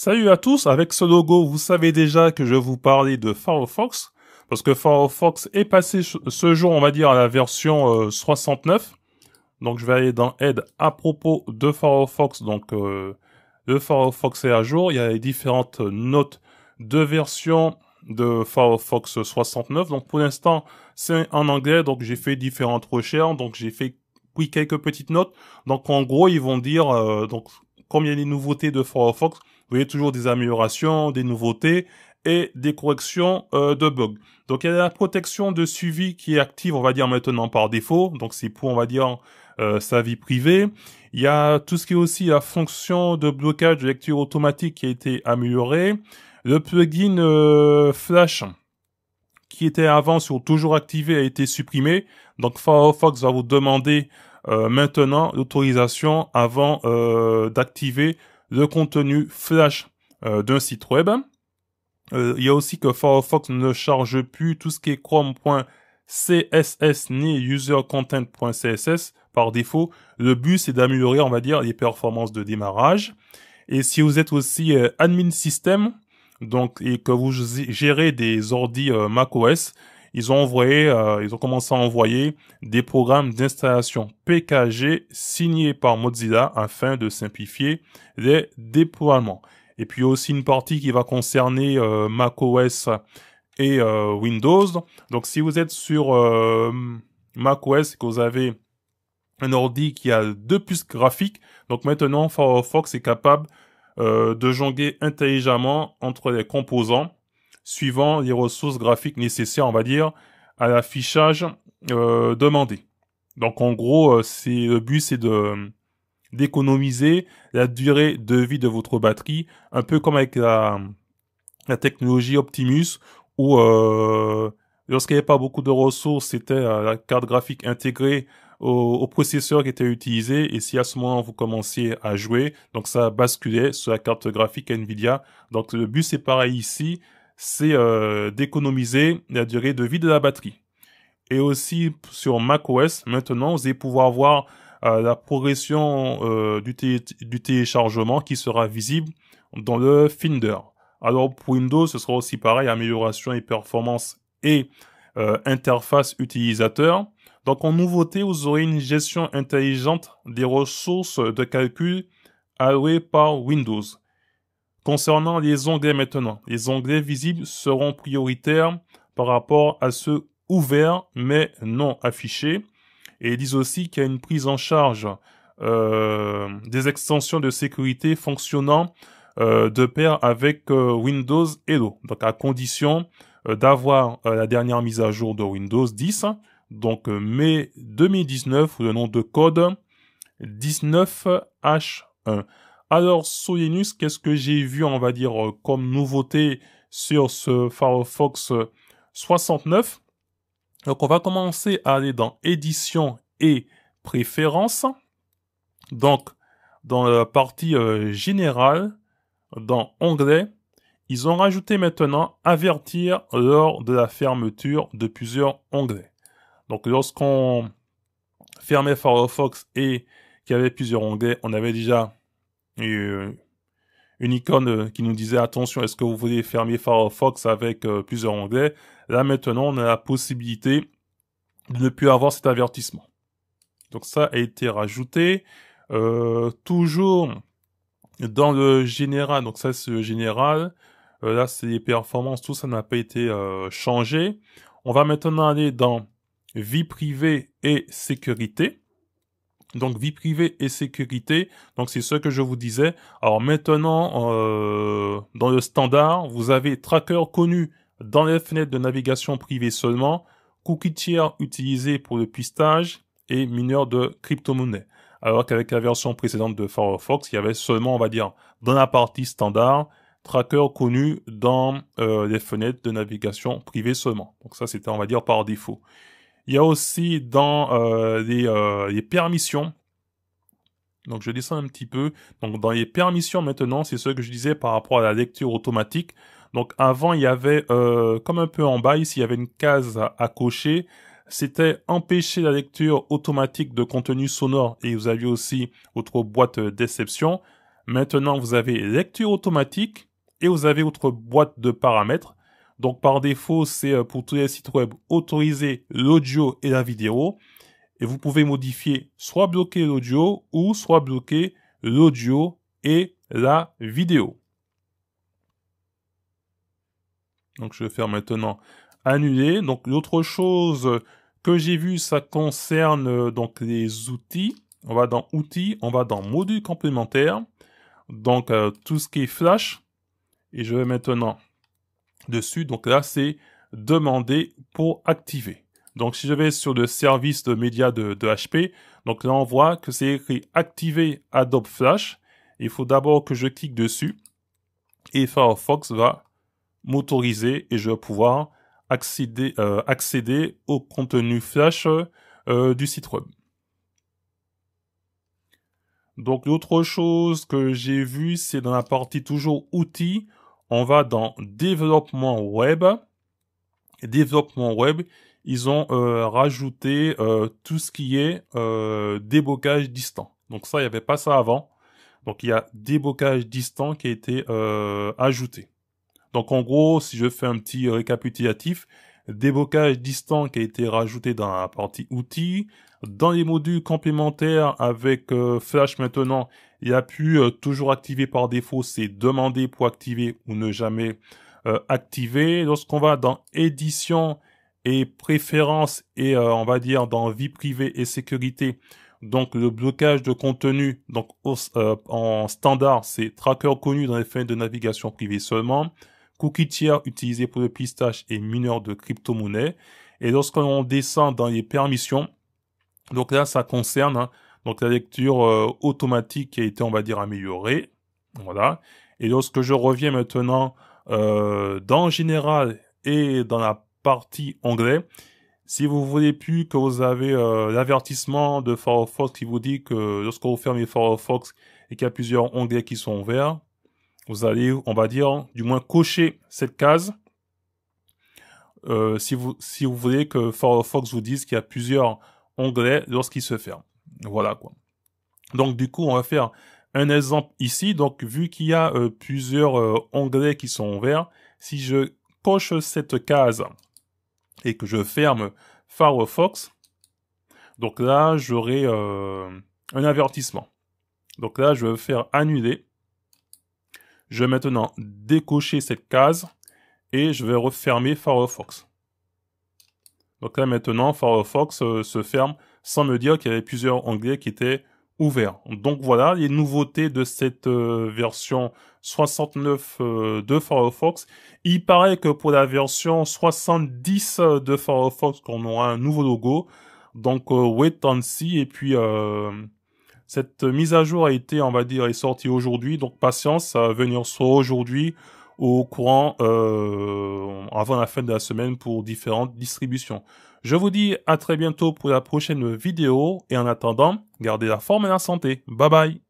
Salut à tous, avec ce logo, vous savez déjà que je vous parlais de Firefox, parce que Firefox est passé ce jour, on va dire, à la version 69. Euh, donc je vais aller dans Aide à propos de Firefox, donc euh, le Firefox est à jour, il y a les différentes notes de version de Firefox 69. Donc pour l'instant, c'est en anglais, donc j'ai fait différentes recherches, donc j'ai fait quelques petites notes. Donc en gros, ils vont dire euh, donc combien les nouveautés de Firefox vous voyez toujours des améliorations, des nouveautés et des corrections euh, de bugs. Donc il y a la protection de suivi qui est active, on va dire maintenant par défaut. Donc c'est pour, on va dire, euh, sa vie privée. Il y a tout ce qui est aussi la fonction de blocage de lecture automatique qui a été améliorée. Le plugin euh, Flash qui était avant sur toujours activé a été supprimé. Donc Firefox va vous demander maintenant l'autorisation avant d'activer le contenu flash euh, d'un site web. Euh, il y a aussi que Firefox ne charge plus tout ce qui est Chrome.css ni usercontent.css par défaut. Le but, c'est d'améliorer, on va dire, les performances de démarrage. Et si vous êtes aussi euh, admin système, donc et que vous gérez des ordi macOS, ils ont envoyé, euh, ils ont commencé à envoyer des programmes d'installation PKG signés par Mozilla afin de simplifier les déploiements. Et puis aussi une partie qui va concerner euh, macOS et euh, Windows. Donc si vous êtes sur macOS et que vous avez un ordi qui a deux puces graphiques, donc maintenant Firefox est capable de jongler intelligemment entre les composants suivant les ressources graphiques nécessaires, on va dire, à l'affichage euh, demandé. Donc en gros, euh, c'est le but, c'est de d'économiser la durée de vie de votre batterie, un peu comme avec la, technologie Optimus, où euh, lorsqu'il n'y avait pas beaucoup de ressources, c'était la carte graphique intégrée au, processeur qui était utilisé et si à ce moment vous commenciez à jouer, donc ça basculait sur la carte graphique Nvidia. Donc le but c'est pareil ici, c'est euh, d'économiser la durée de vie de la batterie. Et aussi sur macOS, maintenant, vous allez pouvoir voir euh, la progression euh, du, téléchargement qui sera visible dans le Finder. Alors pour Windows, ce sera aussi pareil, amélioration et performance et interface utilisateur. Donc en nouveauté, vous aurez une gestion intelligente des ressources de calcul allouées par Windows. Concernant les onglets maintenant, les onglets visibles seront prioritaires par rapport à ceux ouverts mais non affichés. Et ils disent aussi qu'il y a une prise en charge euh, des extensions de sécurité fonctionnant euh, de pair avec euh, Windows Hello. Donc à condition d'avoir la dernière mise à jour de Windows 10. Donc mai 2019 le nom de code 19H1. Alors, Soyenus, qu'est-ce que j'ai vu, on va dire, euh, comme nouveauté sur ce Firefox 69 euh, Donc, on va commencer à aller dans édition et préférences. Donc, dans la partie euh, générale, dans onglet, ils ont rajouté maintenant avertir lors de la fermeture de plusieurs onglets. Donc, lorsqu'on fermait Firefox et qu'il y avait plusieurs onglets, on avait déjà euh, une icône euh, qui nous disait attention, est-ce que vous voulez fermer Firefox avec euh, plusieurs onglets Là maintenant, on a la possibilité de ne plus avoir cet avertissement. Donc ça a été rajouté. toujours dans le général, donc ça c'est le général. là c'est les performances, tout ça n'a pas été changé. On va maintenant aller dans vie privée et sécurité. Donc vie privée et sécurité, donc c'est ce que je vous disais. Alors maintenant, euh, dans le standard, vous avez tracker connu dans les fenêtres de navigation privée seulement, cookie tiers utilisés pour le pistage et mineur de crypto-monnaie. Alors qu'avec la version précédente de Firefox, il y avait seulement, on va dire, dans la partie standard, tracker connu dans euh, les fenêtres de navigation privée seulement. Donc ça, c'était, on va dire, par défaut. Il y a aussi dans les, euh, euh, permissions. Donc je descends un petit peu. Donc dans les permissions maintenant, c'est ce que je disais par rapport à la lecture automatique. Donc avant, il y avait, euh, comme un peu en bas ici, il y avait une case à, cocher. C'était empêcher la lecture automatique de contenu sonore. Et vous aviez aussi votre boîte d'exception. Maintenant, vous avez lecture automatique et vous avez votre boîte de paramètres. Donc par défaut, c'est euh, pour tous les sites web autoriser l'audio et la vidéo. Et vous pouvez modifier soit bloquer l'audio ou soit bloquer l'audio et la vidéo. Donc je vais faire maintenant annuler. Donc l'autre chose que j'ai vu, ça concerne euh, donc les outils. On va dans outils, on va dans modules complémentaires. Donc euh, tout ce qui est flash. Et je vais maintenant dessus. Donc là, c'est demander pour activer. Donc si je vais sur le service de médias de, HP, donc là on voit que c'est écrit activer Adobe Flash. Il faut d'abord que je clique dessus et Firefox va m'autoriser et je vais pouvoir accéder, euh, au contenu Flash euh, du site web. Donc l'autre chose que j'ai vu, c'est dans la partie toujours outils on va dans développement web. Développement web, ils ont euh, rajouté euh, tout ce qui est euh, débocage distant. Donc ça, il n'y avait pas ça avant. Donc il y a débocage distant qui a été ajouté. Donc en gros, si je fais un petit récapitulatif, Déblocage distant qui a été rajouté dans la partie outils. Dans les modules complémentaires avec euh, Flash maintenant, il a pu euh, toujours activer par défaut, c'est demander pour activer ou ne jamais euh, activer. Lorsqu'on va dans édition et préférences et on va dire dans vie privée et sécurité, donc le blocage de contenu donc en standard, c'est tracker connu dans les fins de navigation privée seulement. Cookie tiers utilisé pour le pistache et mineurs de crypto monnaie Et lorsqu'on descend dans les permissions, donc là, ça concerne hein, donc la lecture euh, automatique qui a été, on va dire, améliorée. Voilà. Et lorsque je reviens maintenant euh, dans général et dans la partie anglais, si vous voulez plus que vous avez euh, l'avertissement de Firefox qui vous dit que lorsque vous fermez Firefox et qu'il y a plusieurs onglets qui sont ouverts, vous allez, on va dire, du moins cocher cette case. Euh, si, vous, si vous voulez que Firefox vous dise qu'il y a plusieurs onglets lorsqu'il se ferme. Voilà quoi. Donc du coup, on va faire un exemple ici. Donc vu qu'il y a euh, plusieurs euh, onglets qui sont ouverts, si je coche cette case et que je ferme Firefox, donc là, j'aurai un avertissement. Donc là, je vais faire annuler. Je vais maintenant décocher cette case et je vais refermer Firefox. Donc là maintenant, Firefox euh, se ferme sans me dire qu'il y avait plusieurs onglets qui étaient ouverts. Donc voilà les nouveautés de cette euh, version 69 euh, de Firefox. Il paraît que pour la version 70 de Firefox, qu'on aura un nouveau logo. Donc wait and see et puis cette mise à jour a été, on va dire, est sortie aujourd'hui, donc patience à venir soit aujourd'hui ou au courant euh, avant la fin de la semaine pour différentes distributions. Je vous dis à très bientôt pour la prochaine vidéo et en attendant, gardez la forme et la santé. Bye bye